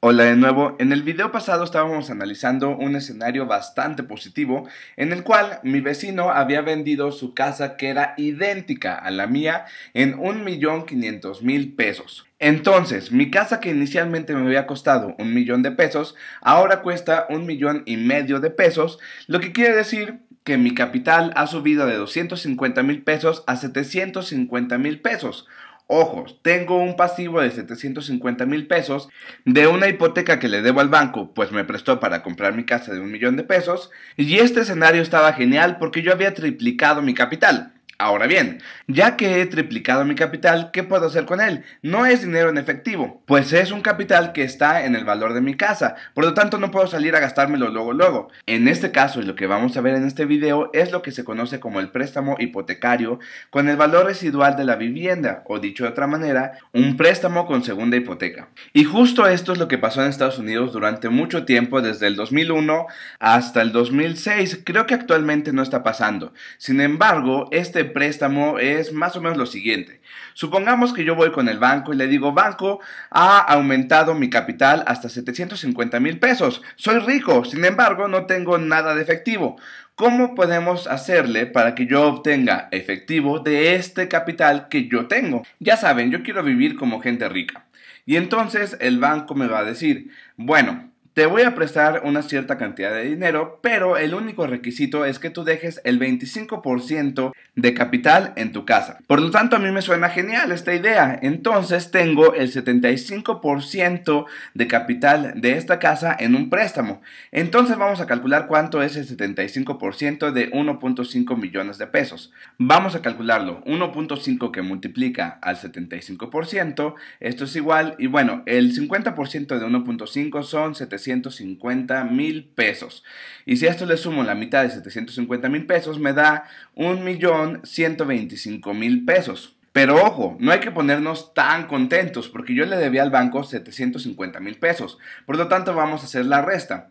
Hola de nuevo, en el video pasado estábamos analizando un escenario bastante positivo en el cual mi vecino había vendido su casa que era idéntica a la mía en 1.500.000 pesos. Entonces, mi casa que inicialmente me había costado un millón de pesos, ahora cuesta un millón y medio de pesos, lo que quiere decir que mi capital ha subido de $250,000 mil pesos a 750 mil pesos, Ojos, tengo un pasivo de 750 mil pesos de una hipoteca que le debo al banco, pues me prestó para comprar mi casa de un millón de pesos, y este escenario estaba genial porque yo había triplicado mi capital. Ahora bien, ya que he triplicado mi capital, ¿qué puedo hacer con él? No es dinero en efectivo, pues es un capital que está en el valor de mi casa, por lo tanto no puedo salir a gastármelo luego luego. En este caso, y lo que vamos a ver en este video, es lo que se conoce como el préstamo hipotecario con el valor residual de la vivienda, o dicho de otra manera, un préstamo con segunda hipoteca. Y justo esto es lo que pasó en Estados Unidos durante mucho tiempo, desde el 2001 hasta el 2006, creo que actualmente no está pasando. Sin embargo, este préstamo es más o menos lo siguiente. Supongamos que yo voy con el banco y le digo, banco, ha aumentado mi capital hasta 750 mil pesos. Soy rico, sin embargo, no tengo nada de efectivo. ¿Cómo podemos hacerle para que yo obtenga efectivo de este capital que yo tengo? Ya saben, yo quiero vivir como gente rica. Y entonces el banco me va a decir, bueno, te voy a prestar una cierta cantidad de dinero, pero el único requisito es que tú dejes el 25% de capital en tu casa. Por lo tanto, a mí me suena genial esta idea. Entonces tengo el 75% de capital de esta casa en un préstamo. Entonces vamos a calcular cuánto es el 75% de 1.5 millones de pesos. Vamos a calcularlo. 1.5 que multiplica al 75%, esto es igual, y bueno, el 50% de 1.5 son 75 750 mil pesos. Y si a esto le sumo la mitad de 750 mil pesos, me da 1.125.000 pesos. Pero ojo, no hay que ponernos tan contentos porque yo le debía al banco 750 mil pesos. Por lo tanto, vamos a hacer la resta.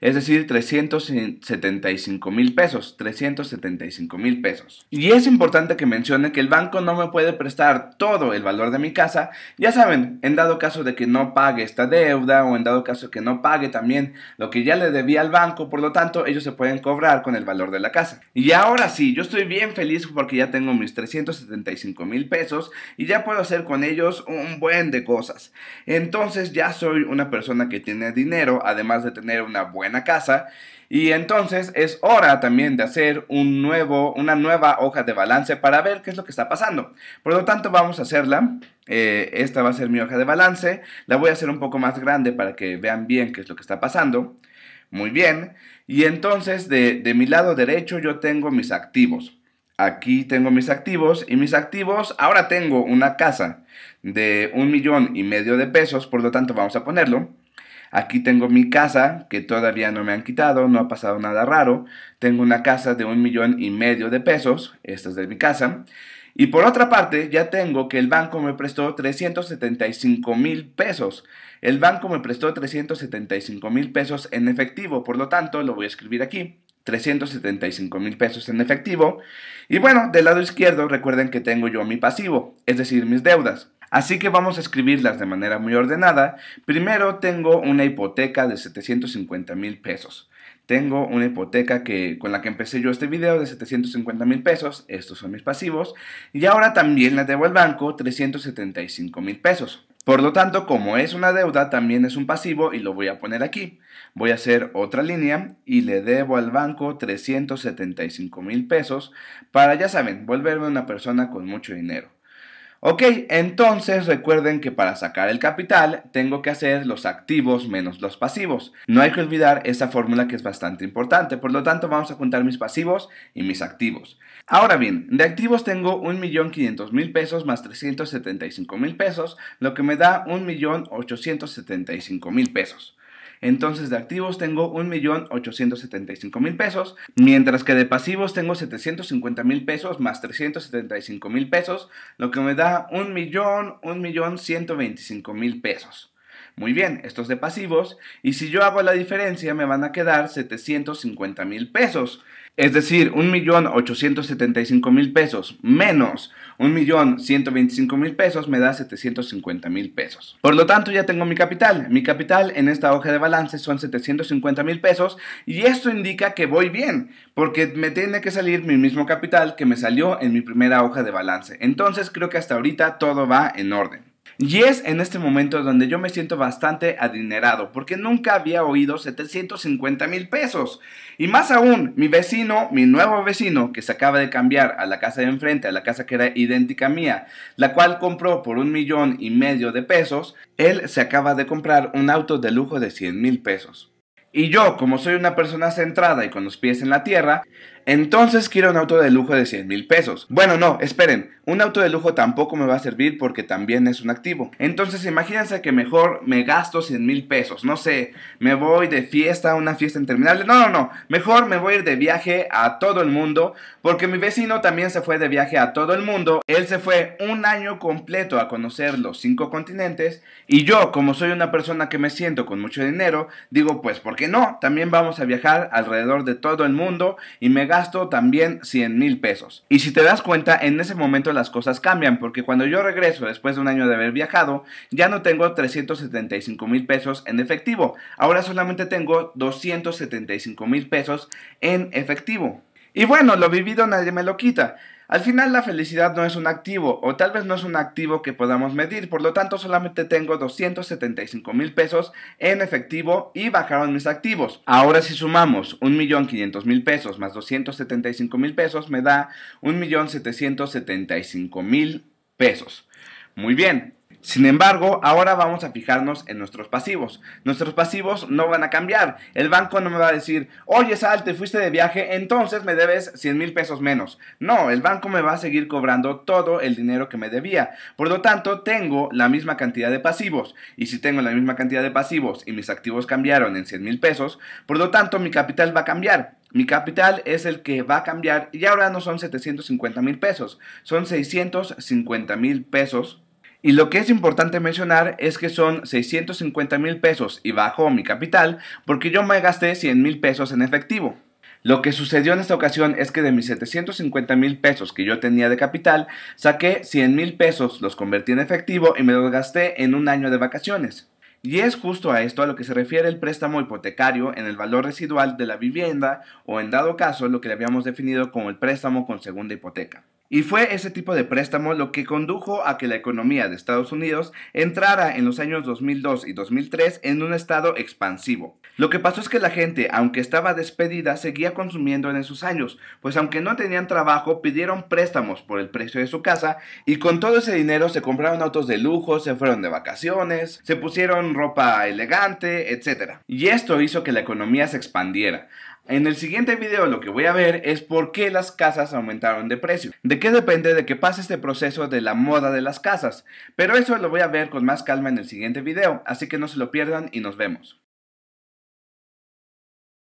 es decir, 375 mil pesos, 375 mil pesos. Y es importante que mencione que el banco no me puede prestar todo el valor de mi casa, ya saben, en dado caso de que no pague esta deuda o en dado caso de que no pague también lo que ya le debía al banco, por lo tanto ellos se pueden cobrar con el valor de la casa. Y ahora sí, yo estoy bien feliz porque ya tengo mis 375 mil pesos y ya puedo hacer con ellos un buen de cosas. Entonces ya soy una persona que tiene dinero, además de tener una buena la casa. Y entonces es hora también de hacer un nuevo, una nueva hoja de balance para ver qué es lo que está pasando. Por lo tanto, vamos a hacerla. Eh, esta va a ser mi hoja de balance. La voy a hacer un poco más grande para que vean bien qué es lo que está pasando. Muy bien. Y entonces de, de mi lado derecho yo tengo mis activos aquí tengo mis activos y mis activos, ahora tengo una casa de un millón y medio de pesos, por lo tanto vamos a ponerlo. Aquí tengo mi casa, que todavía no me han quitado, no ha pasado nada raro. Tengo una casa de un millón y medio de pesos, esta es de mi casa. Y por otra parte, ya tengo que el banco me prestó 375 mil pesos. El banco me prestó 375 mil pesos en efectivo, por lo tanto, lo voy a escribir aquí. 375 mil pesos en efectivo. Y bueno, del lado izquierdo recuerden que tengo yo mi pasivo, es decir, mis deudas. Así que vamos a escribirlas de manera muy ordenada. Primero tengo una hipoteca de 750 mil pesos. Tengo una hipoteca que, con la que empecé yo este video de 750 mil pesos. Estos son mis pasivos. Y ahora también le debo al banco 375 mil pesos. Por lo tanto, como es una deuda, también es un pasivo y lo voy a poner aquí. Voy a hacer otra línea y le debo al banco 375 mil pesos para, ya saben, volverme una persona con mucho dinero. Ok, entonces recuerden que para sacar el capital tengo que hacer los activos menos los pasivos. No hay que olvidar esa fórmula que es bastante importante, por lo tanto vamos a contar mis pasivos y mis activos. Ahora bien, de activos tengo 1.500.000 pesos más 375.000 pesos, lo que me da 1.875.000 pesos. Entonces de activos tengo 1.875.000 pesos, mientras que de pasivos tengo 750.000 pesos más 375.000 pesos, lo que me da 1.125.000 pesos. Muy bien, estos de pasivos y si yo hago la diferencia me van a quedar 750 mil pesos. Es decir, 1.875.000 pesos menos 1.125.000 pesos me da 750.000 pesos. Por lo tanto, ya tengo mi capital. Mi capital en esta hoja de balance son 750.000 pesos y esto indica que voy bien, porque me tiene que salir mi mismo capital que me salió en mi primera hoja de balance. Entonces, creo que hasta ahorita todo va en orden. Y es en este momento donde yo me siento bastante adinerado, porque nunca había oído 750 mil pesos. Y más aún, mi vecino, mi nuevo vecino, que se acaba de cambiar a la casa de enfrente, a la casa que era idéntica a mía, la cual compró por un millón y medio de pesos, él se acaba de comprar un auto de lujo de 100 mil pesos. Y yo, como soy una persona centrada y con los pies en la tierra, entonces quiero un auto de lujo de 100 mil pesos. Bueno, no, esperen, un auto de lujo tampoco me va a servir porque también es un activo. Entonces imagínense que mejor me gasto 100 mil pesos, no sé, me voy de fiesta a una fiesta interminable. No, no, no, mejor me voy a ir de viaje a todo el mundo porque mi vecino también se fue de viaje a todo el mundo. Él se fue un año completo a conocer los cinco continentes y yo, como soy una persona que me siento con mucho dinero, digo, pues, ¿por qué no? También vamos a viajar alrededor de todo el mundo y me gasto gasto también 100 mil pesos. Y si te das cuenta, en ese momento las cosas cambian, porque cuando yo regreso después de un año de haber viajado, ya no tengo 375 mil pesos en efectivo, ahora solamente tengo 275 mil pesos en efectivo. Y bueno, lo vivido nadie me lo quita. Al final la felicidad no es un activo o tal vez no es un activo que podamos medir, por lo tanto solamente tengo 275 mil pesos en efectivo y bajaron mis activos. Ahora si sumamos 1.500.000 pesos más 275 mil pesos me da 1.775.000 pesos. Muy bien, sin embargo, ahora vamos a fijarnos en nuestros pasivos. Nuestros pasivos no van a cambiar. El banco no me va a decir, oye Sal, te fuiste de viaje, entonces me debes 100 mil pesos menos. No, el banco me va a seguir cobrando todo el dinero que me debía. Por lo tanto, tengo la misma cantidad de pasivos. Y si tengo la misma cantidad de pasivos y mis activos cambiaron en 100 mil pesos, por lo tanto mi capital va a cambiar. Mi capital es el que va a cambiar y ahora no son 750 mil pesos, son 650 mil pesos y lo que es importante mencionar es que son 650 mil pesos y bajo mi capital porque yo me gasté 100 mil pesos en efectivo. Lo que sucedió en esta ocasión es que de mis 750 mil pesos que yo tenía de capital, saqué 100 mil pesos, los convertí en efectivo y me los gasté en un año de vacaciones. Y es justo a esto a lo que se refiere el préstamo hipotecario en el valor residual de la vivienda o en dado caso lo que le habíamos definido como el préstamo con segunda hipoteca. Y fue ese tipo de préstamo lo que condujo a que la economía de Estados Unidos entrara en los años 2002 y 2003 en un estado expansivo. Lo que pasó es que la gente, aunque estaba despedida, seguía consumiendo en esos años, pues aunque no tenían trabajo, pidieron préstamos por el precio de su casa y con todo ese dinero se compraron autos de lujo, se fueron de vacaciones, se pusieron ropa elegante, etc. Y esto hizo que la economía se expandiera. En el siguiente video lo que voy a ver es por qué las casas aumentaron de precio. De qué depende de que pase este proceso de la moda de las casas. Pero eso lo voy a ver con más calma en el siguiente video, así que no se lo pierdan y nos vemos.